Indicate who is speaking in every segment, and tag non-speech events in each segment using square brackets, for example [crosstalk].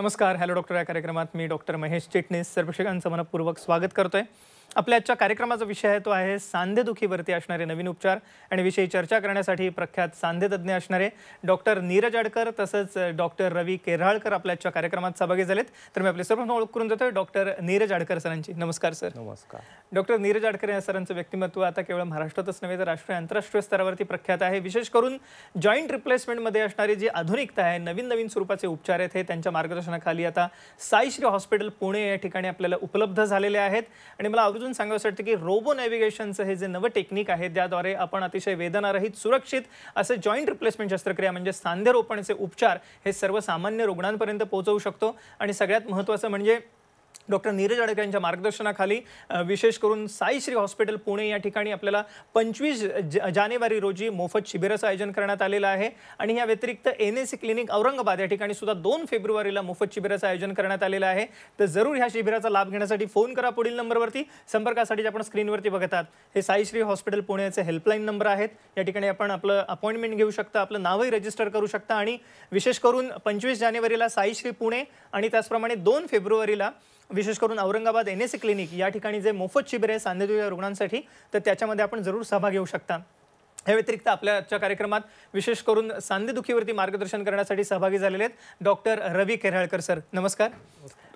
Speaker 1: नमस्कार hello doctor या कार्यक्रमात मी डॉक्टर महेश चिटणीस सर्वशिकांचं मनपूर्वक स्वागत करतोय आपल्या आजच्या कार्यक्रमाचा विषय आहे तो आहे सांधेदुखीवरती असणारे नवीन उपचार आणि विषयी चर्चा करण्यासाठी प्रख्यात सांधेतज्ञ असणारे डॉक्टर नीरज आडकर तसंच डॉक्टर रवी केराळकर आपल्या आजच्या कार्यक्रमात सहभागी झालेत तर मी आपले सर्वप्रथम ओळख करून देतोय डॉक्टर नीरज आडकर सरांची नमस्कार सर नमस्कार डॉक्टर नीरज आडकर या सरांचं व्यक्तिमत्व आता केवळ महाराष्ट्रातच नव्हे तर राष्ट्रीय आंतरराष्ट्रीय स्तरावरती प्रख्यात आहे विशेष करून जॉईंट रिप्लेसमेंटमध्ये असणारी जी आधुनिकता आहे नवीन नवीन स्वरूपाचे उपचार आहेत हे त्यांच्या मार्गदर्शनाखाली आता साईश्री हॉस्पिटल पुणे या ठिकाणी आपल्याला उपलब्ध झालेले आहेत आणि मला आवर्जून सांगावं वाटतं की रोबो नॅव्हिगेशनचं हे जे नवं टेक्निक आहे ज्याद्वारे आपण अतिशय वेदनारहित सुरक्षित असे जॉईंट रिप्लेसमेंट शस्त्रक्रिया म्हणजे सांधे रोपणचे उपचार हे सर्वसामान्य रुग्णांपर्यंत पोहोचवू शकतो आणि सगळ्यात महत्त्वाचं म्हणजे डॉक्टर नीरज अडकर यांच्या मार्गदर्शनाखाली विशेष करून साईश्री हॉस्पिटल पुणे या ठिकाणी आपल्याला पंचवीस जानेवारी रोजी मोफत शिबिराचं आयोजन करण्यात आलेलं आहे आणि या व्यतिरिक्त N A C clinic Aurangabad या ठिकाणी सुद्धा दोन फेब्रुवारीला मोफत शिबिराचं आयोजन करण्यात आलेलं आहे तर जरूर ह्या शिबिराचा लाभ घेण्यासाठी फोन करा पुढील नंबरवरती संपर्कासाठी आपण स्क्रीनवरती बघत आहात हे साईश्री हॉस्पिटल पुण्याचे हेल्पलाईन नंबर आहेत या ठिकाणी आपण आपलं अपॉइंटमेंट घेऊ शकता आपलं नावही रजिस्टर करू शकता आणि विशेष करून पंचवीस जानेवारीला साईश्री पुणे आणि त्याचप्रमाणे दोन फेब्रुवारीला विशेष करून औरंगाबाद एन एस क्लिनिक या ठिकाणी जे मोफत शिबिर आहे सांधेदुखी रुग्णांसाठी तर त्याच्यामध्ये आपण जरूर सहभाग घेऊ शकता या व्यतिरिक्त आपल्याच्या कार्यक्रमात विशेष करून सांधेदुखीवरती मार्गदर्शन करण्यासाठी सहभागी झालेले आहेत डॉक्टर रवी केराळकर सर नमस्कार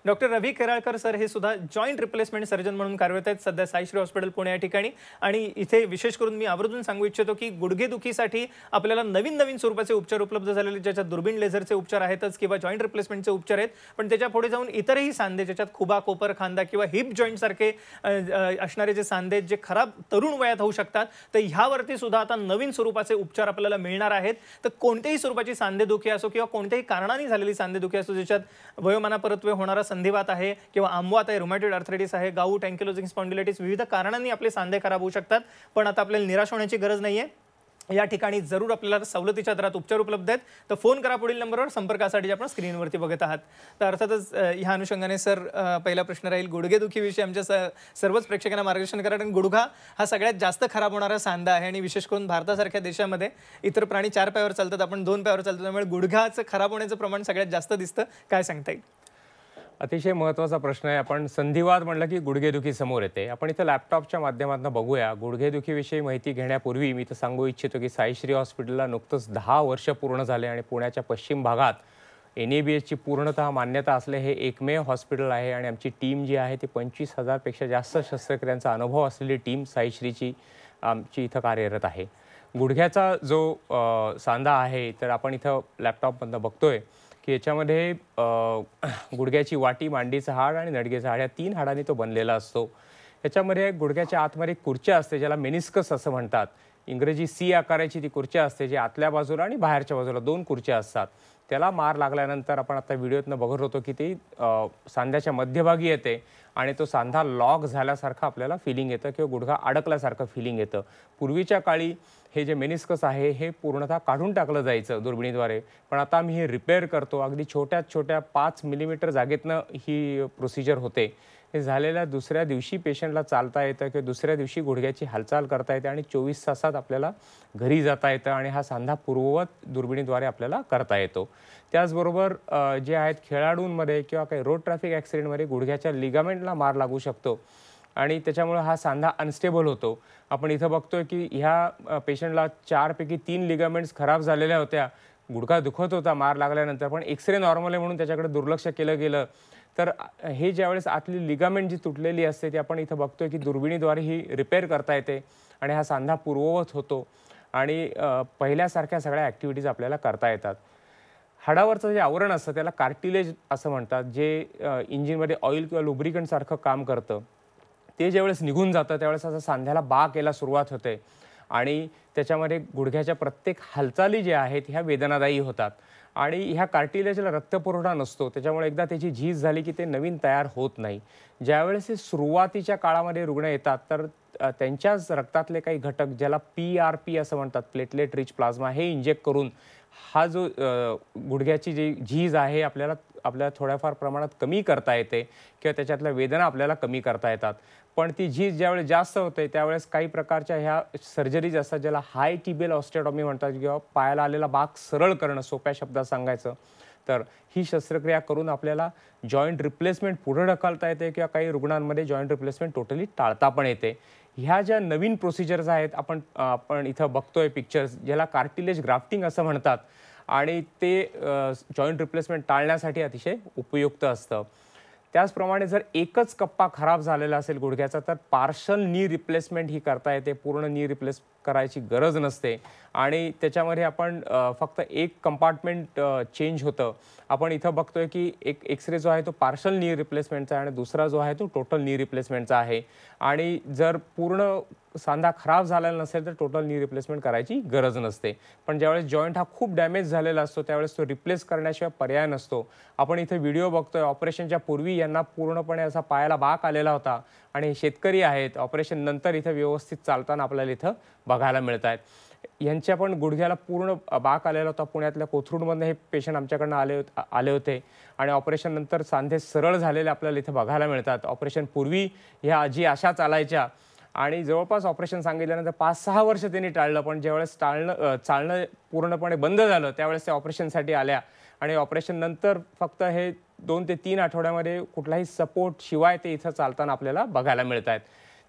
Speaker 1: डॉक्टर रवी केराळकर सर हे सुद्धा जॉईंट रिप्लेसमेंट सर्जन म्हणून कार्यरत आहेत सध्या साईश्री हॉस्पिटल पुणे या ठिकाणी आणि इथे विशेष करून मी आवर्जून सांगू इच्छितो की गुडघेदुखीसाठी आपल्याला नवीन नवीन स्वरूपाचे उपचार उपलब्ध झालेले ज्याच्यात दुर्बीण लेझरचे उपचार आहेतच किंवा जॉईंट रिप्लेसमेंटचे उपचार आहेत पण त्याच्या पुढे जाऊन इतरही सांधे ज्याच्यात खुबा कोपर खांदा किंवा हिप जॉईंट सारखे असणारे जे सांधे जे खराब तरुण वयात होऊ शकतात तर ह्यावरती सुद्धा आता नवीन स्वरूपाचे उपचार आपल्याला मिळणार आहेत तर कोणत्याही स्वरूपाची सांधेदुखी असो किंवा कोणत्याही कारणाने झालेली सांधेदुखी असो ज्याच्यात वयोमानापरत्वे होणारा संधिवात आहे किंवा आमवात आहे रुमॅटेड अर्थरायटिस आहे गाऊ टँक्युलोजिंग स्पॉन्डिलायटिस विविध कारणांनी आपले सांधे खराब होऊ शकतात पण आता आपल्याला निराश होण्याची गरज नाही आहे या ठिकाणी जरूर आपल्याला सवलतीच्या दरात उपचार उपलब्ध आहेत तर फोन करा पुढील नंबरवर संपर्कासाठी आपण स्क्रीनवरती बघत आहात तर अर्थातच ह्या अनुषंगाने सर पहिला प्रश्न राहील गुडघेदुखीविषयी आमच्या स सर्वच प्रेक्षकांना मार्गदर्शन करा कारण गुडघा हा सगळ्यात जास्त खराब होणारा सांधा आहे आणि विशेष करून भारतासारख्या देशामध्ये इतर प्राणी चार पायावर चालतात आपण दोन पायावर चालतो त्यामुळे गुडघाचं खराब होण्याचं प्रमाण सगळ्यात जास्त दिसतं काय सांगता येईल
Speaker 2: अतिशय महत्त्वाचा प्रश्न आहे आपण संधिवाद म्हणलं की गुडघेदुखी समोर येते आपण इथं लॅपटॉपच्या माध्यमातून बघूया गुडघेदुखीविषयी माहिती घेण्यापूर्वी मी तर सांगू इच्छितो की साईश्री हॉस्पिटलला नुकतंच दहा वर्ष पूर्ण झाले आणि पुण्याच्या पश्चिम भागात एन ए बी एसची पूर्णतः मान्यता असले हे एकमेव हॉस्पिटल आहे आणि आमची टीम जी आहे ती पंचवीस हजारपेक्षा जास्त शस्त्रक्रियांचा अनुभव असलेली टीम साईश्रीची आमची इथं कार्यरत आहे गुडघ्याचा जो सांधा आहे तर आपण इथं लॅपटॉपमधनं बघतोय की याच्यामध्ये गुडघ्याची वाटी मांडीचं हाड आणि नडगेचं हाड या तीन हाडांनी तो बनलेला असतो याच्यामध्ये गुडघ्याच्या आतमध्ये खुर्च्या असते ज्याला मेनिस्कस असं म्हणतात इंग्रजी सी आकाराची ती खुर्च्या असते जी आतल्या बाजूला आणि बाहेरच्या बाजूला दोन खुर्च्या असतात त्याला मार लागल्यानंतर आपण आता व्हिडिओतनं बघत होतो की ती सांध्याच्या मध्यभागी येते आणि तो सांधा लॉक झाल्यासारखा आपल्याला फिलिंग येतं किंवा गुडघा अडकल्यासारखं फिलिंग येतं पूर्वीच्या काळी हे जे मेनिस्कस आहे हे पूर्णतः काढून टाकलं जायचं दुर्बिणीद्वारे पण आता आम्ही हे रिपेअर करतो अगदी छोट्यात छोट्या पाच मिलीमीटर जागेतनं ही प्रोसिजर होते हे झालेल्या दुसऱ्या दिवशी पेशंटला चालता येतं किंवा दुसऱ्या दिवशी गुडघ्याची हालचाल करता येते आणि चोवीस तासात आपल्याला घरी जाता येतं आणि हा सांधा पूर्ववत दुर्बिणीद्वारे आपल्याला करता येतो त्याचबरोबर जे आहेत खेळाडूंमध्ये किंवा काही रोड ट्रॅफिक ॲक्सिडेंटमध्ये गुडघ्याच्या लिगामेंटला मार लागू शकतो आणि त्याच्यामुळे हा सांधा अनस्टेबल होतो आपण इथं बघतोय की ह्या पेशंटला चारपैकी तीन लिगामेंट्स खराब झालेल्या होत्या गुडघा दुखत होता मार लागल्यानंतर पण एक्सरे नॉर्मल आहे म्हणून त्याच्याकडे दुर्लक्ष केलं गेलं तर हे ज्यावेळेस आतली लिगामेंट जी तुटलेली असते ती आपण इथं बघतोय की दुर्बिणीद्वारे ही रिपेअर करता येते आणि हा सांधा पूर्ववत होतो आणि पहिल्यासारख्या सगळ्या ॲक्टिव्हिटीज आपल्याला करता येतात हाडावरचं जे आवरण असतं त्याला कार्टिलेज असं म्हणतात जे इंजिनमध्ये ऑइल किंवा लुब्रिकंटसारखं काम करतं ते ज्यावेळेस निघून जातं त्यावेळेस असं सांध्याला बा केला सुरुवात होते आणि त्याच्यामध्ये गुडघ्याच्या प्रत्येक हालचाली ज्या आहेत ह्या वेदनादायी होतात आणि ह्या कार्टिलेजला रक्तपुरवठा नसतो त्याच्यामुळे एकदा त्याची झीज झाली की ते नवीन तयार होत नाही ज्यावेळेस हे सुरुवातीच्या काळामध्ये रुग्ण येतात तर त्यांच्याच रक्तातले काही घटक ज्याला पी आर पी असं म्हणतात प्लेटलेट रिच प्लाझ्मा हे इंजेक्ट करून हा जो गुडघ्याची जी झीज आहे आपल्याला आपल्याला थोड्याफार प्रमाणात कमी करता येते किंवा त्याच्यातल्या वेदना आपल्याला कमी करता येतात पण ती झीज ज्यावेळेस जास्त होते त्यावेळेस काही प्रकारच्या ह्या सर्जरीज असतात ज्याला हाय टिबेल ऑस्टेटॉमी म्हणतात किंवा पायाला आलेला बाग सरळ करणं सोप्या शब्दात सांगायचं तर ही शस्त्रक्रिया करून आपल्याला जॉईंट रिप्लेसमेंट पुढे ढकलता येते किंवा काही रुग्णांमध्ये जॉईंट रिप्लेसमेंट टोटली टाळता पण येते ह्या ज्या नवीन प्रोसिजर्स आहेत आपण आपण इथं बघतोय पिक्चर्स ज्याला कार्टिलेज ग्राफ्टिंग असं म्हणतात आणि ते जॉईंट रिप्लेसमेंट टाळण्यासाठी अतिशय उपयुक्त असतं त्याचप्रमाणे जर एकच कप्पा खराब झालेला असेल गुडघ्याचा तर पार्शल नी रिप्लेसमेंट ही करता येते पूर्ण नी रिप्लेस करायची गरज नसते आणि त्याच्यामध्ये आपण फक्त एक कंपार्टमेंट चेंज होतं आपण इथं बघतोय की एक एक्सरे जो आहे तो पार्शल नी रिप्लेसमेंटचा आहे आणि दुसरा जो आहे तो टोटल नी रिप्लेसमेंटचा आहे आणि जर पूर्ण सांधा खराब झालेला नसेल तर टोटल नी रिप्लेसमेंट करायची गरज नसते पण ज्यावेळेस जॉईंट हा खूप डॅमेज झालेला असतो त्यावेळेस तो रिप्लेस करण्याशिवाय पर्याय नसतो आपण इथे व्हिडिओ बघतोय ऑपरेशनच्या पूर्वी यांना पूर्णपणे असा पायाला बाक आलेला होता आणि शेतकरी आहेत ऑपरेशन नंतर इथं व्यवस्थित चालताना आपल्याला इथं बघायला मिळत आहेत यांच्या पण गुडघ्याला पूर्ण बाक आलेला होता पुण्यातल्या कोथरूडमधनं हे पेशंट आमच्याकडनं आले आले होते आणि ऑपरेशननंतर सांधे सरळ झालेले आपल्याला इथे बघायला मिळतात ऑपरेशन पूर्वी ह्या आजी अशा चालायच्या आणि जवळपास ऑपरेशन सांगितल्यानंतर पाच सहा वर्ष त्यांनी टाळलं पण ज्यावेळेस टाळणं चालणं पूर्णपणे बंद झालं त्यावेळेस त्या ऑपरेशनसाठी आल्या आणि ऑपरेशननंतर फक्त हे दोन ते तीन आठवड्यामध्ये कुठलाही सपोर्ट शिवाय ते इथं चालताना आपल्याला बघायला मिळत आहेत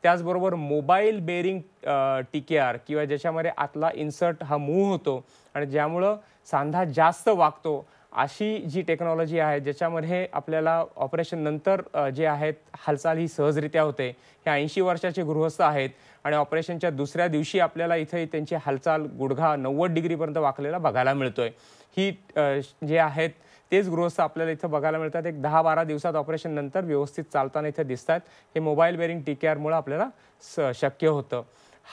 Speaker 2: त्याचबरोबर mobile bearing T K R किंवा ज्याच्यामध्ये आतला इन्सर्ट हा मूव होतो आणि ज्यामुळं सांधा जास्त वागतो अशी जी टेक्नॉलॉजी आहे ज्याच्यामध्ये आपल्याला ऑपरेशन नंतर जे आहेत हालचाल ही सहजरित्या होते हे ऐंशी वर्षाचे गृहस्थ आहेत आणि ऑपरेशनच्या दुसऱ्या दिवशी आपल्याला इथे त्यांची हालचाल गुडघा नव्वद डिग्रीपर्यंत वाकलेला बघायला मिळतोय ही जे आहेत तेच गृहस्थ आपल्याला इथं बघायला मिळतात एक दहा बारा दिवसात ऑपरेशन नंतर व्यवस्थित चालताना इथं दिसतात हे मोबाईल बेरिंग टी के आपल्याला स शक्य होतं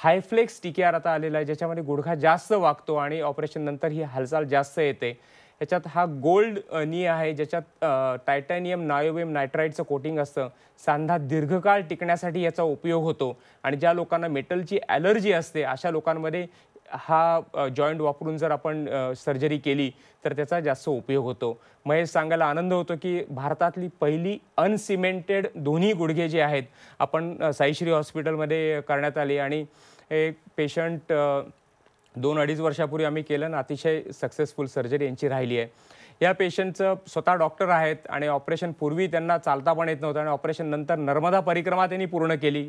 Speaker 2: हायफ्लेक्स टी के आर आता आलेला आहे ज्याच्यामध्ये गुडघा जास्त वागतो आणि ऑपरेशन नंतर ही हालचाल जास्त येते याच्यात हा गोल्ड नी आहे ज्याच्यात टायटॅनियम नायोबियम नायट्राईडचं कोटिंग असतं सांधा दीर्घकाळ टिकण्यासाठी याचा उपयोग होतो आणि ज्या लोकांना मेटलची ॲलर्जी असते अशा लोकांमध्ये हा जॉईंट वापरून जर आपण सर्जरी केली तर त्याचा जास्त उपयोग होतो महेश सांगायला आनंद होतो की भारतातली पहिली अनसिमेंटेड दोन्ही गुडघे जे आहेत आपण साईश्री हॉस्पिटलमध्ये करण्यात आली आणि एक पेशंट दोन अडीच वर्षापूर्वी आम्ही केलं आणि अतिशय सक्सेसफुल सर्जरी यांची राहिली आहे या पेशंटचं स्वतः डॉक्टर आहेत आणि ऑपरेशन पूर्वी त्यांना चालता पण येत नव्हतं आणि ऑपरेशन नंतर नर्मदा परिक्रमा त्यांनी पूर्ण केली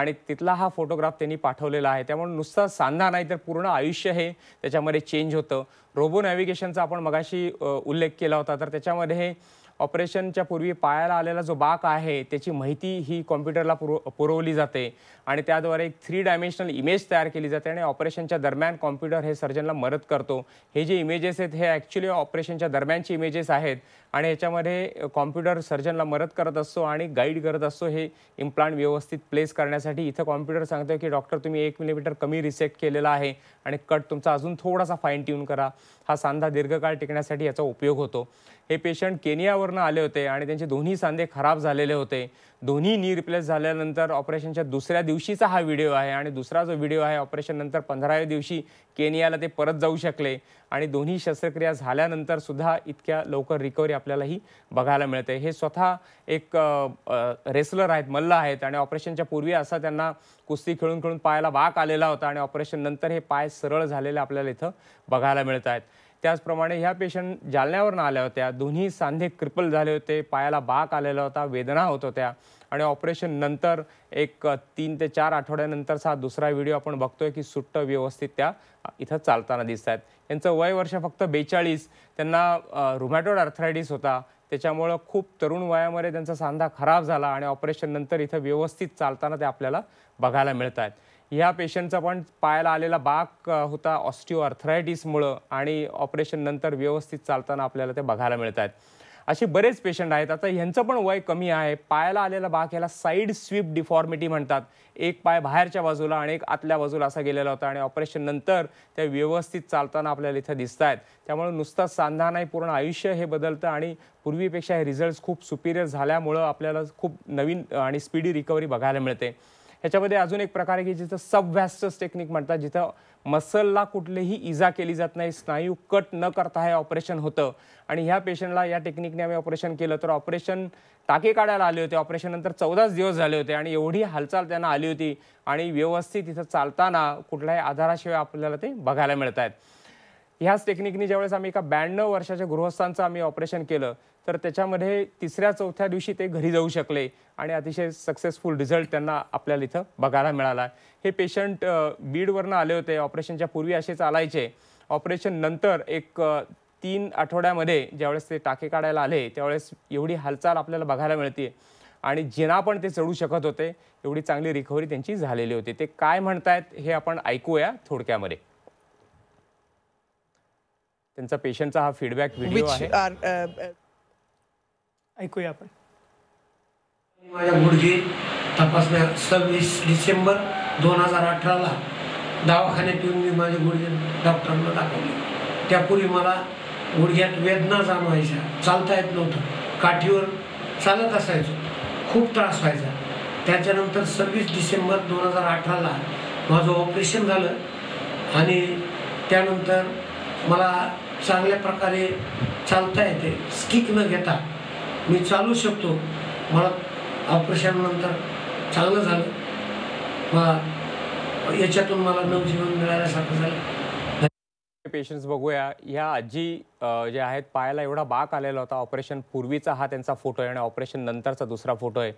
Speaker 2: आणि तिथला हा फोटोग्राफ त्यांनी पाठवलेला आहे त्यामुळे नुसता सांधा नाही तर पूर्ण आयुष्य हे त्याच्यामध्ये चेंज होतं रोबो नॅव्हिगेशनचा आपण मगाशी उल्लेख केला होता तर त्याच्यामध्ये ऑपरेशनच्या पूर्वी पायाला आलेला जो बाक आहे त्याची माहिती ही कॉम्प्युटरला पुरव पुरवली जाते आणि त्याद्वारे एक थ्री डायमेन्शनल इमेज तयार केली जाते आणि ऑपरेशनच्या दरम्यान कॉम्प्युटर हे सर्जनला मदत करतो हे जे इमेजेस आहेत हे ॲक्च्युली ऑपरेशनच्या दरम्यानची इमेजेस आहेत आणि ह्याच्यामध्ये कॉम्प्युटर सर्जनला मदत करत असतो आणि गाईड करत असतो हे इम्प्लांट व्यवस्थित प्लेस करण्यासाठी इथं कॉम्प्युटर सांगतो की डॉक्टर तुम्ही एक मिलीमीटर कमी रिसेक्ट केलेला आहे आणि कट तुमचा अजून थोडासा फाईन ट्यून करा हा सांधा दीर्घकाळ टिकण्यासाठी याचा उपयोग होतो हे पेशंट केनियावरनं आले होते आणि त्यांचे दोन्ही सांधे खराब झालेले होते दोन्ही नी रिप्लेस झाल्यानंतर ऑपरेशनच्या दुसऱ्या दिवशीचा हा व्हिडिओ आहे आणि दुसरा जो व्हिडिओ आहे ऑपरेशननंतर पंधराव्या दिवशी केनियाला ते परत जाऊ शकले आणि दोन्ही शस्त्रक्रिया झाल्यानंतर सुद्धा इतक्या लवकर रिकव्हरी आपल्यालाही बघायला मिळते हे स्वतः एक रेसलर आहेत मल्ल आहेत आणि ऑपरेशनच्या पूर्वी असा त्यांना कुस्ती खेळून खेळून पायाला वाक आलेला होता आणि ऑपरेशननंतर हे पाय सरळ झालेले आपल्याला इथं बघायला मिळत आहेत त्याचप्रमाणे ह्या पेशंट जालन्यावरून आल्या होत्या दोन्ही सांधे क्रिपल झाले होते पायाला बाक आलेला होता वेदना होत होत्या आणि ऑपरेशन नंतर एक तीन ते चार आठवड्यानंतरचा दुसरा व्हिडिओ आपण बघतोय की सुट्ट व्यवस्थित त्या इथं चालताना दिसत आहेत त्यांचं वय वर्ष फक्त बेचाळीस त्यांना रुमॅटोड अर्थरायटिस होता त्याच्यामुळं खूप तरुण वयामध्ये त्यांचा सांधा खराब झाला आणि ऑपरेशन नंतर इथं व्यवस्थित चालताना ते आपल्याला बघायला मिळत आहेत ह्या पेशंटचा पण पायाला आलेला बाक होता ऑस्टिओ आणि आणि ऑपरेशननंतर व्यवस्थित चालताना आपल्याला ते बघायला मिळत आहेत असे बरेच पेशंट आहेत आता ह्यांचं पण वय कमी आहे पायाला आलेला बाक ह्याला साईड स्वीप डिफॉर्मिटी म्हणतात एक पाय बाहेरच्या बाजूला आणि एक आतल्या बाजूला असा गेलेला होता आणि ऑपरेशननंतर त्या व्यवस्थित चालताना आपल्याला इथं दिसत आहेत त्यामुळे नुसता सांधा नाही पूर्ण आयुष्य हे बदलतं आणि पूर्वीपेक्षा हे रिझल्ट्स खूप सुपिरियर झाल्यामुळं आपल्याला खूप नवीन आणि स्पीडी रिकव्हरी बघायला मिळते ह्याच्यामध्ये अजून एक प्रकार आहे की जिथं सबव्हॅस्टस टेक्निक म्हणतात जिथं मसलला कुठलीही इजा केली जात नाही स्नायू कट न करता हे ऑपरेशन होतं आणि ह्या पेशंटला या टेक्निकने आम्ही ऑपरेशन केलं तर ऑपरेशन टाके काढायला आले होते ऑपरेशन नंतर चौदाच दिवस झाले होते आणि एवढी हालचाल त्यांना आली होती आणि व्यवस्थित तिथं चालताना कुठल्याही आधाराशिवाय आपल्याला ते बघायला मिळत आहेत ह्याच टेक्निकनी ज्यावेळेस आम्ही एका ब्याण्णव वर्षाच्या गृहस्थांचं आम्ही ऑपरेशन केलं तर त्याच्यामध्ये तिसऱ्या चौथ्या दिवशी ते घरी जाऊ शकले आणि अतिशय सक्सेसफुल रिझल्ट त्यांना आपल्याला इथं बघायला मिळाला हे पेशंट बीडवरनं आले होते ऑपरेशनच्या पूर्वी असे चालायचे ऑपरेशन नंतर एक तीन आठवड्यामध्ये ज्यावेळेस ते टाके काढायला आले त्यावेळेस एवढी हालचाल आपल्याला बघायला मिळते आणि जिना पण ते चढू शकत होते एवढी चांगली रिकव्हरी त्यांची झालेली होती ते काय म्हणतायत हे आपण ऐकूया थोडक्यामध्ये त्यांचा पेशंटचा हा फीडबॅक व्हिडिओ आहे uh, uh,
Speaker 1: ऐकूया आपण
Speaker 3: माझ्या गुडघे तपासण्या सव्वीस डिसेंबर दोन हजार अठराला दवाखान्यात येऊन मी माझे गुडघे डॉक्टरांना दाखवले त्यापूर्वी मला गुडघ्यात वेदना जाणवायच्या चालता येत नव्हतं काठीवर चालत असायचो खूप त्रास व्हायचा त्याच्यानंतर सव्वीस डिसेंबर दोन हजार अठराला माझं ऑपरेशन झालं आणि त्यानंतर मला चांगल्या प्रकारे चालता येते स्टिक न घेता मी चालू शकतो मला ऑपरेशननंतर चांगलं झालं
Speaker 2: मला याच्यातून मला नवजीवन मिळाल्यासारखं झालं पेशंट्स बघूया ह्या आजी जे आहेत पायाला एवढा बाक आलेला होता ऑपरेशन पूर्वीचा हा त्यांचा फोटो आहे आणि ऑपरेशन नंतरचा दुसरा फोटो आहे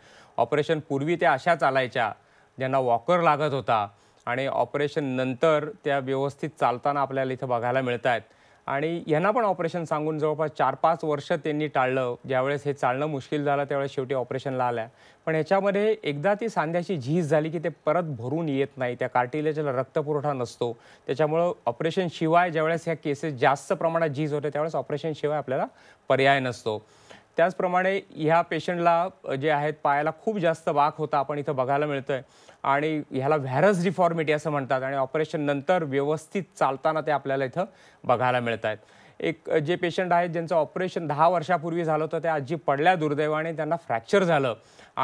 Speaker 2: ऑपरेशन पूर्वी त्या अशा चालायच्या ज्यांना वॉकर लागत होता आणि ऑपरेशन नंतर त्या व्यवस्थित चालताना आपल्याला इथं बघायला मिळत आहेत आणि यांना पण ऑपरेशन सांगून जवळपास चार पाच वर्ष त्यांनी टाळलं ज्यावेळेस हे चालणं मुश्किल झालं त्यावेळेस शेवटी ऑपरेशनला आल्या पण ह्याच्यामध्ये एकदा ती सांध्याची झीज झाली की ते परत भरून येत नाही त्या कार्टिलेजला रक्तपुरवठा नसतो त्याच्यामुळं ऑपरेशनशिवाय ज्यावेळेस ह्या केसेस जास्त प्रमाणात झीज होते त्यावेळेस ऑपरेशनशिवाय आपल्याला पर्याय नसतो त्याचप्रमाणे ह्या पेशंटला जे आहेत पायाला खूप जास्त वाक होता आपण इथं बघायला मिळतं आहे आणि ह्याला व्हॅरस डिफॉर्मिटी असं म्हणतात आणि ऑपरेशन नंतर व्यवस्थित चालताना ते आपल्याला इथं बघायला मिळत आहेत एक जे पेशंट आहेत ज्यांचं ऑपरेशन दहा वर्षापूर्वी झालं होतं त्या आजी पडल्या दुर्दैवाने त्यांना फ्रॅक्चर झालं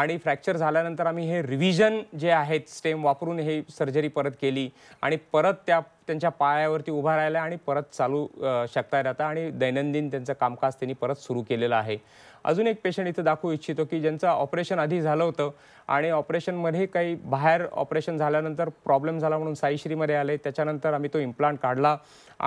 Speaker 2: आणि फ्रॅक्चर झाल्यानंतर आम्ही हे रिव्हिजन जे आहेत स्टेम वापरून हे सर्जरी परत केली आणि परत त्या त्यांच्या पायावरती उभा राहिल्या आणि परत चालू शकता येतात आणि दैनंदिन त्यांचं कामकाज त्यांनी परत सुरू केलेलं आहे अजून एक पेशंट इथं दाखवू इच्छितो की ज्यांचं ऑपरेशन आधी झालं होतं आणि ऑपरेशनमध्ये काही बाहेर ऑपरेशन झाल्यानंतर प्रॉब्लेम झाला म्हणून साईश्रीमध्ये आले त्याच्यानंतर आम्ही तो इम्प्लांट काढला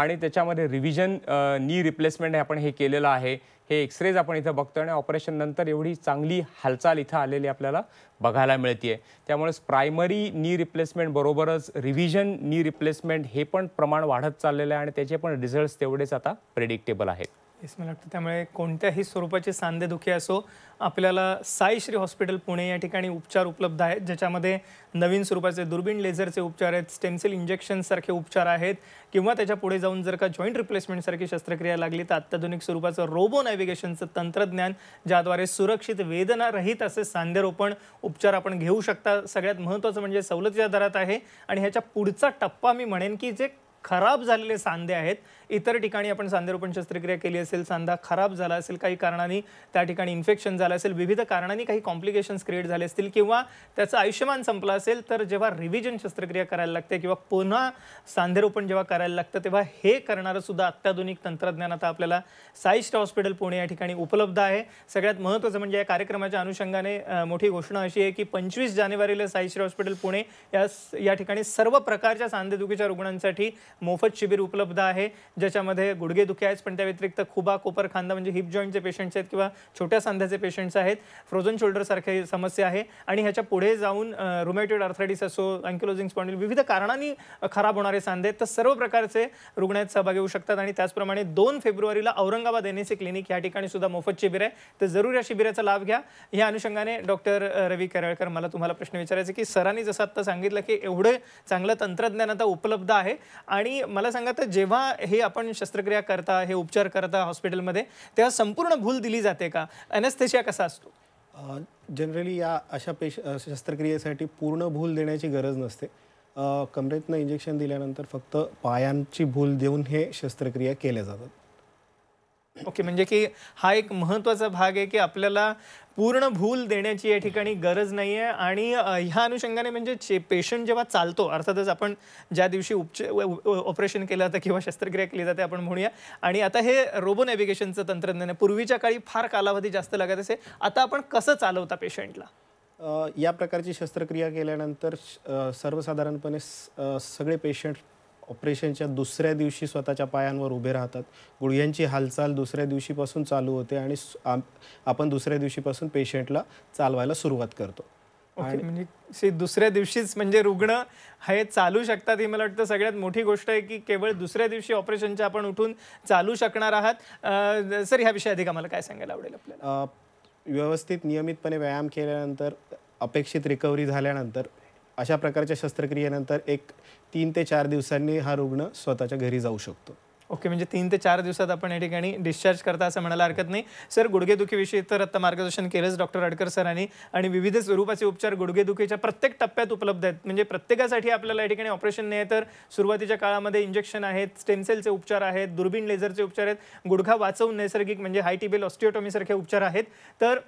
Speaker 2: आणि त्याच्यामध्ये रिव्हिजन नी रिप्लेसमेंट आपण हे केलेलं आहे हे एक्सरेज आपण इथं बघतो आणि ऑपरेशननंतर एवढी चांगली हालचाल इथं आलेली आपल्याला बघायला मिळते आहे त्यामुळेच प्रायमरी नी रिप्लेसमेंट बरोबरच रिव्हिजन नी रिप्लेसमेंट हे पण प्रमाण वाढत चाललेलं आहे आणि त्याचे पण रिझल्ट्स तेवढेच आता प्रेडिक्टेबल आहेत
Speaker 1: नक्कीच मला वाटतं त्यामुळे कोणत्याही स्वरूपाची सांधेदुखी असो आपल्याला साईश्री हॉस्पिटल पुणे या ठिकाणी उपचार उपलब्ध आहेत ज्याच्यामध्ये नवीन स्वरूपाचे दुर्बीण लेझरचे उपचार आहेत स्टेमसेल इंजेक्शनसारखे उपचार आहेत किंवा त्याच्या पुढे जाऊन जर का जॉईंट रिप्लेसमेंटसारखी शस्त्रक्रिया लागली तर अत्याधुनिक स्वरूपाचं रोबो नॅव्हिगेशनचं तंत्रज्ञान ज्याद्वारे सुरक्षित वेदना रहित असे सांधेरोपण उपचार आपण घेऊ शकता सगळ्यात महत्त्वाचं म्हणजे सवलतीच्या दरात आहे आणि ह्याच्या पुढचा टप्पा मी म्हणेन की जे खराब झालेले सांधे आहेत इतर ठिकाणी आपण सांधेरोपण शस्त्रक्रिया केली असेल सांधा खराब झाला असेल काही कारणाने त्या ठिकाणी इन्फेक्शन झालं असेल विविध कारणांनी काही कॉम्प्लिकेशन्स क्रिएट झाले असतील किंवा त्याचं आयुष्यमान संपलं असेल तर जेव्हा रिव्हिजन शस्त्रक्रिया करायला लागते किंवा पुन्हा सांधेरोपण जेव्हा करायला लागतं तेव्हा हे करणारं सुद्धा अत्याधुनिक तंत्रज्ञान आता आपल्याला साईस्ट हॉस्पिटल पुणे या ठिकाणी उपलब्ध आहे सगळ्यात महत्त्वाचं म्हणजे या कार्यक्रमाच्या अनुषंगाने मोठी घोषणा अशी आहे की पंचवीस जानेवारीला साईश्री हॉस्पिटल पुणे या या ठिकाणी सर्व प्रकारच्या सांधेदुखीच्या रुग्णांसाठी मोफत शिबिर उपलब्ध आहे ज्याच्यामध्ये गुडघेदुखी आहेत पण त्या व्यतिरिक्त खुबा कोपर खांदा म्हणजे हिप जॉईंटचे पेशंट्स आहेत किंवा छोट्या सांध्याचे पेशंट्स आहेत फ्रोझन शोल्डरसारखे समस्या आहे आणि ह्याच्या पुढे जाऊन रुमेटेड आर्थरायटिस असो अँक्युलोजिंग स्पॉन्डिल विविध कारणांनी खराब होणारे सांधे तर सर्व प्रकारचे रुग्णात यात सहभागी होऊ शकतात आणि त्याचप्रमाणे दोन फेब्रुवारीला औरंगाबाद एन क्लिनिक e या ठिकाणी सुद्धा मोफत शिबिर आहे तर जरूर या शिबिराचा लाभ घ्या या अनुषंगाने डॉक्टर रवी केरळकर मला तुम्हाला प्रश्न विचारायचा की सरांनी जसं आत्ता सांगितलं की एवढं चांगलं तंत्रज्ञान आता उपलब्ध आहे आणि मला सांगा तर जेव्हा हे आपण शस्त्रक्रिया करता हे उपचार करता हॉस्पिटलमध्ये तेव्हा संपूर्ण भूल दिली जाते का अनेस्थेशिया कसा असतो
Speaker 3: जनरली या अशा पेश शस्त्रक्रियेसाठी पूर्ण भूल देण्याची गरज नसते कमरेतनं इंजेक्शन दिल्यानंतर फक्त पायांची भूल देऊन हे शस्त्रक्रिया केल्या जातात
Speaker 1: ओके म्हणजे की हा एक महत्त्वाचा भाग आहे की आपल्याला पूर्ण भूल देण्याची या ठिकाणी गरज नाही आहे आणि ह्या अनुषंगाने म्हणजे पेशंट जेव्हा चालतो अर्थातच आपण ज्या दिवशी उपच ऑपरेशन केलं जातं किंवा शस्त्रक्रिया केली जाते आपण म्हणूया आणि आता हे रोबो नॅव्हिगेशनचं तंत्रज्ञान आहे पूर्वीच्या काळी फार कालावधी जास्त लागत असे आता आपण कसं चालवता पेशंटला
Speaker 3: या प्रकारची शस्त्रक्रिया केल्यानंतर सर्वसाधारणपणे सगळे पेशंट ऑपरेशनच्या दुसऱ्या दिवशी स्वतःच्या पायांवर उभे राहतात गुळघ्यांची हालचाल दुसऱ्या दिवशीपासून चालू होते आणि आपण दुसऱ्या दिवशीपासून पेशंटला चालवायला सुरुवात करतो
Speaker 1: म्हणजे दुसऱ्या दिवशीच म्हणजे रुग्ण हे चालू शकतात ही मला वाटतं सगळ्यात मोठी गोष्ट आहे की केवळ दुसऱ्या दिवशी ऑपरेशनच्या आपण उठून चालू शकणार आहात सर ह्या विषयी अधिक आम्हाला काय सांगायला
Speaker 3: आवडेल आपल्याला व्यवस्थित नियमितपणे व्यायाम केल्यानंतर अपेक्षित रिकव्हरी झाल्यानंतर अशा प्रकारच्या शस्त्रक्रियेनंतर एक तीन ते चार दिवसांनी हा रुग्ण स्वतःच्या घरी जाऊ शकतो
Speaker 1: ओके म्हणजे तीन ते चार दिवसात आपण या ठिकाणी डिस्चार्ज करता असं म्हणायला हरकत नाही सर गुडघेदुखीविषयी तर आता मार्गदर्शन केलंच डॉक्टर अडकर सरांनी आणि विविध स्वरूपाचे उपचार गुडघेदुखीच्या प्रत्येक टप्प्यात उपलब्ध आहेत म्हणजे प्रत्येकासाठी आपल्याला या ठिकाणी ऑपरेशन नाही तर सुरुवातीच्या काळामध्ये इंजेक्शन आहेत स्टेमसेलचे उपचार आहेत दुर्बीण लेझरचे उपचार आहेत गुडघा वाचवून नैसर्गिक म्हणजे हाय टिबेल ऑस्टिओटॉमीसारखे उपचार आहेत तर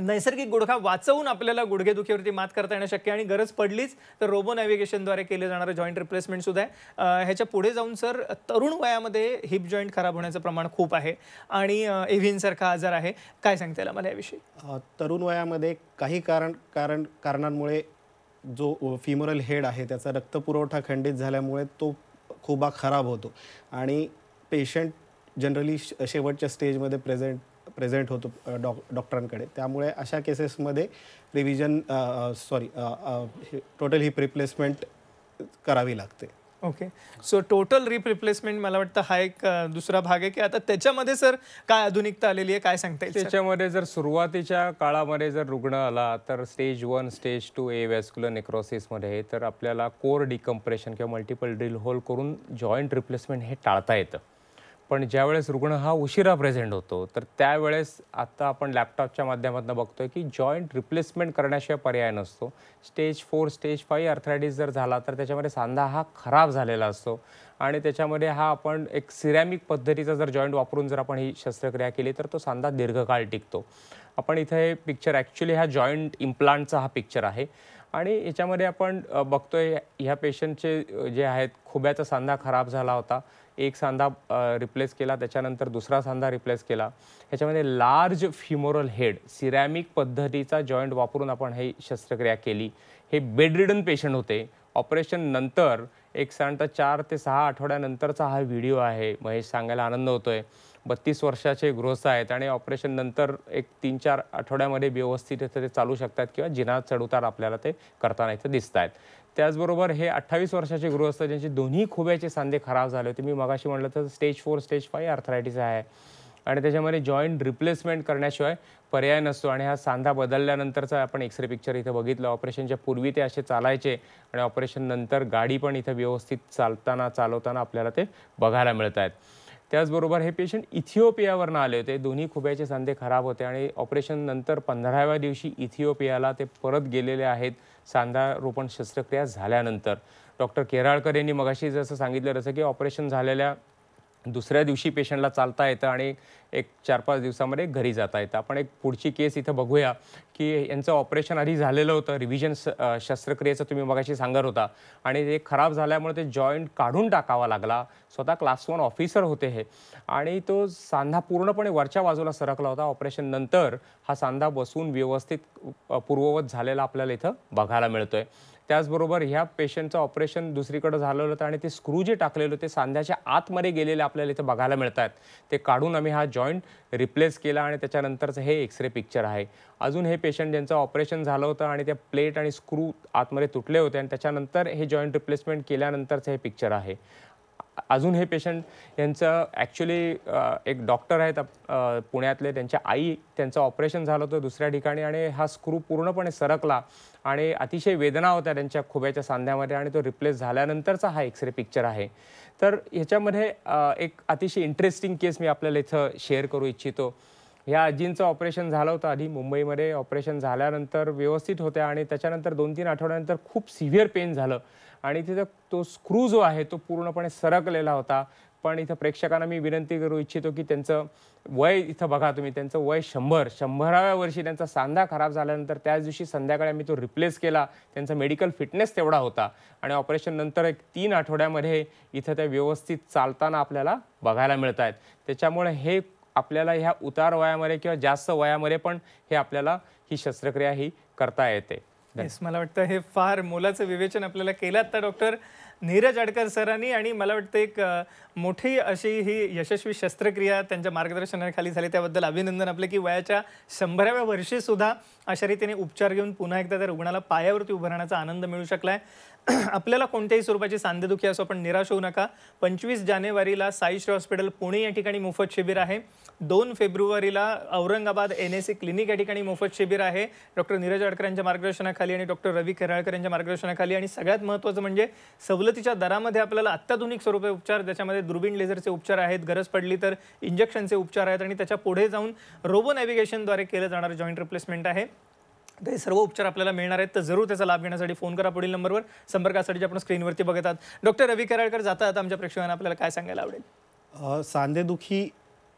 Speaker 1: नैसर्गिक गुडखा वाचवून आपल्याला गुडघेदुखीवरती मात करता येणं शक्य आणि गरज पडलीच तर रोबो नॅव्हिगेशनद्वारे केलं जाणारं जॉईंट रिप्लेसमेंट सुद्धा आहे ह्याच्या पुढे जाऊन सर तरुण वयामध्ये हिप जॉईंट खराब होण्याचं प्रमाण खूप आहे आणि एव्हीनसारखा आजार आहे काय सांगता मला याविषयी
Speaker 3: तरुण वयामध्ये काही कारण कारण कारणांमुळे जो फिमोरल हेड आहे त्याचा रक्तपुरवठा खंडित झाल्यामुळे तो खूप खराब होतो आणि पेशंट जनरली शेवटच्या स्टेजमध्ये प्रेझेंट प्रेझेंट होतो डॉ डॉक्टरांकडे त्यामुळे अशा केसेसमध्ये revision sorry total hip replacement करावी लागते
Speaker 1: okay so total hip replacement मला वाटतं हा एक दुसरा भाग आहे की आता त्याच्यामध्ये सर काय आधुनिकता आलेली आहे काय सांगता येईल
Speaker 2: त्याच्यामध्ये जर सुरुवातीच्या काळामध्ये जर रुग्ण आला तर stage one stage two avascular नेक्रोसिसमध्ये तर आपल्याला कोर डिकम्प्रेशन किंवा मल्टिपल ड्रिल होल करून जॉईंट रिप्लेसमेंट हे टाळता येतं पण ज्यावेळेस रुग्ण हा उशिरा प्रेझेंट होतो तर त्यावेळेस आता आपण लॅपटॉपच्या माध्यमातून बघतोय की जॉईंट रिप्लेसमेंट करण्याशिवाय पर्याय नसतो stage four stage five arthritis जर झाला तर त्याच्यामध्ये सांधा हा खराब झालेला असतो आणि त्याच्यामध्ये हा आपण एक सिरॅमिक पद्धतीचा जर जॉईंट वापरून जर आपण ही शस्त्रक्रिया केली तर तो सांधा दीर्घकाळ टिकतो आपण इथे पिक्चर ॲक्च्युली हा जॉईंट इम्प्लांटचा हा पिक्चर आहे आणि याच्यामध्ये आपण बघतोय ह्या पेशंटचे जे आहेत खुब्याचा सांधा खराब झाला होता एक सांधा रिप्लेस केला त्याच्यानंतर दुसरा सांधा रिप्लेस केला ह्याच्यामध्ये लार्ज फिमोरल हेड सिरॅमिक पद्धतीचा जॉईंट वापरून आपण हे शस्त्रक्रिया केली हे बेडरिडन पेशंट होते ऑपरेशन नंतर एक साधारणतः चार ते सहा आठवड्यानंतरचा हा व्हिडिओ आहे महेश सांगायला आनंद होतोय बत्तीस वर्षाचे गृहस्थ आहेत आणि ऑपरेशन नंतर एक तीन चार आठवड्यामध्ये व्यवस्थित ते चालू शकतात किंवा जिना चढउतार आपल्याला ते करताना इथं दिसत आहेत त्याचबरोबर हे अठ्ठावीस वर्षाचे गृहस्थ ज्यांचे दोन्ही खोब्याचे सांधे खराब झाले होते मी मगाशी म्हटलं तर stage four stage five arthritis आहे आणि त्याच्यामध्ये जॉईंट रिप्लेसमेंट करण्याशिवाय पर्याय नसतो आणि हा सांधा बदलल्यानंतरचा आपण एक्सरे पिक्चर इथं बघितलं ऑपरेशनच्या पूर्वी ते असे चालायचे आणि ऑपरेशन नंतर गाडी पण इथं व्यवस्थित चालताना चालवताना आपल्याला ते बघायला मिळत आहेत त्याचबरोबर हे पेशंट इथिओपियावरनं आले होते दोन्ही खुब्याचे सांधे खराब होते आणि ऑपरेशननंतर पंधराव्या दिवशी इथिओपियाला ते परत गेलेले आहेत सांधा रोपण शस्त्रक्रिया झाल्यानंतर डॉक्टर केराळकर यांनी मगाशी जसं सांगितलं जसं की ऑपरेशन झालेल्या दुसऱ्या दिवशी पेशंटला चालता येतं आणि एक चार पाच दिवसामध्ये घरी जाता येतं आपण एक पुढची केस इथं बघूया की यांचं ऑपरेशन आधी झालेलं होतं रिव्हिजन शस्त्रक्रियेचं तुम्ही मगाशी सांगत होता आणि ते खराब झाल्यामुळे ते जॉईंट काढून टाकावा लागला स्वतः क्लास वन ऑफिसर होते हे आणि तो सांधा पूर्णपणे वरच्या बाजूला सरकला होता ऑपरेशन नंतर हा सांधा बसून व्यवस्थित पूर्ववत झालेला आपल्याला इथं बघायला मिळतोय त्याचबरोबर ह्या पेशंटचं ऑपरेशन दुसरीकडे झालं होतं आणि ते स्क्रू जे टाकलेलं ते सांध्याच्या आतमध्ये गेलेले आपल्याला इथं बघायला मिळत आहेत ते काढून आम्ही हा जॉईंट रिप्लेस केला आणि त्याच्यानंतरचं हे एक्सरे पिक्चर आहे अजून हे पेशंट ज्यांचं ऑपरेशन झालं होतं आणि त्या प्लेट आणि स्क्रू आतमध्ये तुटले होते आणि त्याच्यानंतर हे जॉईंट रिप्लेसमेंट केल्यानंतरचं हे पिक्चर आहे अजून हे पेशंट यांचं ॲक्च्युली एक डॉक्टर आहेत पुण्यातले त्यांच्या आई त्यांचं ऑपरेशन झालं होतं दुसऱ्या ठिकाणी आणि हा स्क्रू पूर्णपणे सरकला आणि अतिशय वेदना होत्या त्यांच्या खुब्याच्या सांध्यामध्ये आणि तो रिप्लेस झाल्यानंतरचा हा एक्सरे पिक्चर आहे तर ह्याच्यामध्ये एक अतिशय इंटरेस्टिंग केस मी आपल्याला इथं शेअर करू इच्छितो ह्या आजींचं ऑपरेशन झालं होतं आधी मुंबईमध्ये ऑपरेशन झाल्यानंतर व्यवस्थित होत्या आणि त्याच्यानंतर दोन तीन आठवड्यानंतर खूप सिव्हिअर पेन झालं आणि तिथं तो स्क्रू जो आहे तो पूर्णपणे सरकलेला होता पण इथं प्रेक्षकांना मी विनंती करू इच्छितो की त्यांचं वय इथं बघा तुम्ही त्यांचं वय शंभर शंभराव्या वर्षी त्यांचा सांधा खराब झाल्यानंतर त्याच दिवशी संध्याकाळी आम्ही तो रिप्लेस केला त्यांचा मेडिकल फिटनेस तेवढा होता आणि ऑपरेशन नंतर एक तीन आठवड्यामध्ये इथं त्या व्यवस्थित चालताना आपल्याला बघायला मिळत आहेत त्याच्यामुळे हे आपल्याला ह्या उतार वयामध्ये किंवा जास्त वयामध्ये पण हे आपल्याला ही शस्त्रक्रिया ही करता येते
Speaker 1: मला वाटतं हे फार मोलाचं विवेचन आपल्याला केलं आता डॉक्टर नीरज अडकर सरांनी आणि मला वाटतं एक मोठी अशी ही यशस्वी शस्त्रक्रिया त्यांच्या मार्गदर्शनाखाली झाली त्याबद्दल अभिनंदन आपलं की वयाच्या शंभराव्या वर्षीसुद्धा अशा रीतीने उपचार घेऊन पुन्हा एकदा त्या रुग्णाला पायावरती उभं राहण्याचा आनंद मिळू शकला [clears throat] आपल्याला कोणत्याही स्वरूपाची सांधेदुखी असो आपण निराश होऊ नका पंचवीस जानेवारीला साईश्री हॉस्पिटल पुणे या ठिकाणी मोफत शिबिर आहे दोन फेब्रुवारीला Aurangabad N S C clinic या ठिकाणी मोफत शिबिर आहे डॉक्टर नीरज अडकर यांच्या मार्गदर्शनाखाली आणि डॉक्टर रवी केराळकर यांच्या मार्गदर्शनाखाली आणि सगळ्यात महत्त्वाचं म्हणजे सवलत सवलतीच्या दरामध्ये आपल्याला अत्याधुनिक स्वरूपे उपचार ज्याच्यामध्ये दुर्बीण लेझरचे उपचार आहेत गरज पडली तर इंजेक्शनचे उपचार आहेत आणि त्याच्या पुढे जाऊन रोबो नॅव्हिगेशनद्वारे केलं जाणारं जॉईंट रिप्लेसमेंट आहे ते सर्व उपचार आपल्याला मिळणार आहेत तर जरूर त्याचा लाभ घेण्यासाठी फोन करा पुढील नंबरवर संपर्कासाठी आपण स्क्रीनवरती बघत आहात डॉक्टर रवी कराडकर जातात आमच्या प्रेक्षकांना आपल्याला काय सांगायला
Speaker 3: आवडेल सांधेदुखी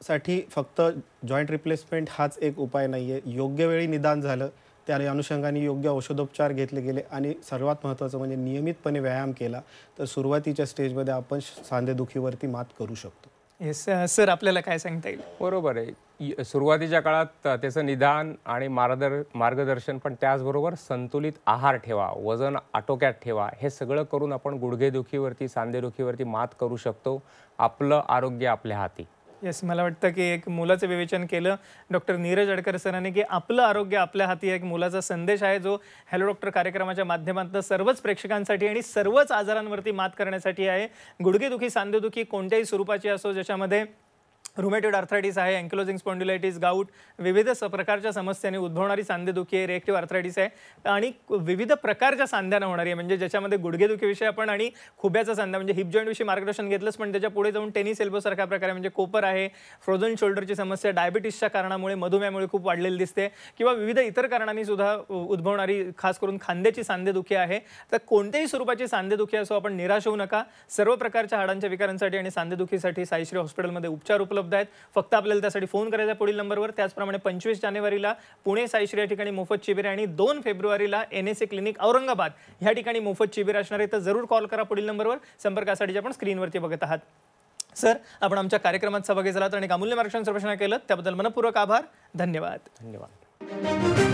Speaker 3: साठी फक्त जॉईंट रिप्लेसमेंट हाच एक उपाय नाही आहे योग्य वेळी निदान झालं त्या अनुषंगाने योग्य औषधोपचार घेतले गेले आणि सर्वात महत्त्वाचं म्हणजे नियमितपणे व्यायाम केला तर सुरुवातीच्या स्टेजमध्ये आपण सांधेदुखीवरती
Speaker 2: मात करू शकतो
Speaker 1: येस सर आपल्याला काय सांगता येईल बरोबर
Speaker 2: आहे सुरुवातीच्या काळात त्याचं निदान आणि मार्गदर् मार्गदर्शन पण त्याचबरोबर संतुलित आहार ठेवा वजन आटोक्यात ठेवा हे सगळं करून आपण गुडघेदुखीवरती सांधेदुखीवरती मात करू शकतो आपलं आरोग्य आपल्या हाती
Speaker 1: येस मला वाटतं की एक मुलाचं विवेचन केलं डॉक्टर नीरज अडकर सरांनी की आपलं आरोग्य आपल्या हाती एक मुलाचा संदेश आहे जो हॅलो डॉक्टर कार्यक्रमाच्या माध्यमातून सर्वच प्रेक्षकांसाठी आणि सर्वच आजारांवरती मात करण्यासाठी आहे गुडघेदुखी सांधेदुखी कोणत्याही स्वरूपाची असो ज्याच्यामध्ये रुमेटेड आर्थरायटिस आहे अँक्लोजिंग स्पॉन्ड्युलायटिस गाऊट विविध स प्रकारच्या समस्यांनी उद्भवणारी सांधेदुखी आहे रिएक्टिव्ह आर्थरायटिस आहे आणि विविध प्रकारच्या सांध्यांना होणारी आहे म्हणजे ज्याच्यामध्ये गुडघेदुखीविषयी आपण आणि खुब्याचा सांधा म्हणजे हिप विषयी मार्गदर्शन घेतलंच पण त्याच्या पुढे जाऊन टेनिस एल्बोसारखा प्रकारे म्हणजे कोपर आहे फ्रोझन शोल्डरची समस्या डायबिटीसच्या कारणामुळे मधुमेहामुळे खूप वाढलेली दिसते किंवा विविध इतर कारणांनी सुद्धा उद्भवणारी खास करून खांद्याची सांधेदुखी आहे तर कोणत्याही स्वरूपाची सांधेदुखी असो आपण निराश होऊ नका सर्व प्रकारच्या हाडांच्या विकारांसाठी आणि सांधेदुखीसाठी साईश्री हॉस्पिटलमध्ये उपचार उपलब्ध उपलब्ध आहेत फक्त आपल्याला त्यासाठी फोन करायचा पुढील नंबरवर त्याचप्रमाणे पंचवीस जानेवारीला पुणे साईश्री या ठिकाणी मोफत शिबिर आणि दोन फेब्रुवारीला N S A clinic Aurangabad या ठिकाणी मोफत शिबिर असणार आहे तर जरूर कॉल करा पुढील नंबरवर संपर्कासाठी आपण स्क्रीनवरती बघत आहात सर आपण आमच्या कार्यक्रमात सहभागी झालात आणि अमूल्य मार्गदर्शन सर्वेक्षण केलं त्याबद्दल मनपूर्वक आभार धन्यवाद धन्यवाद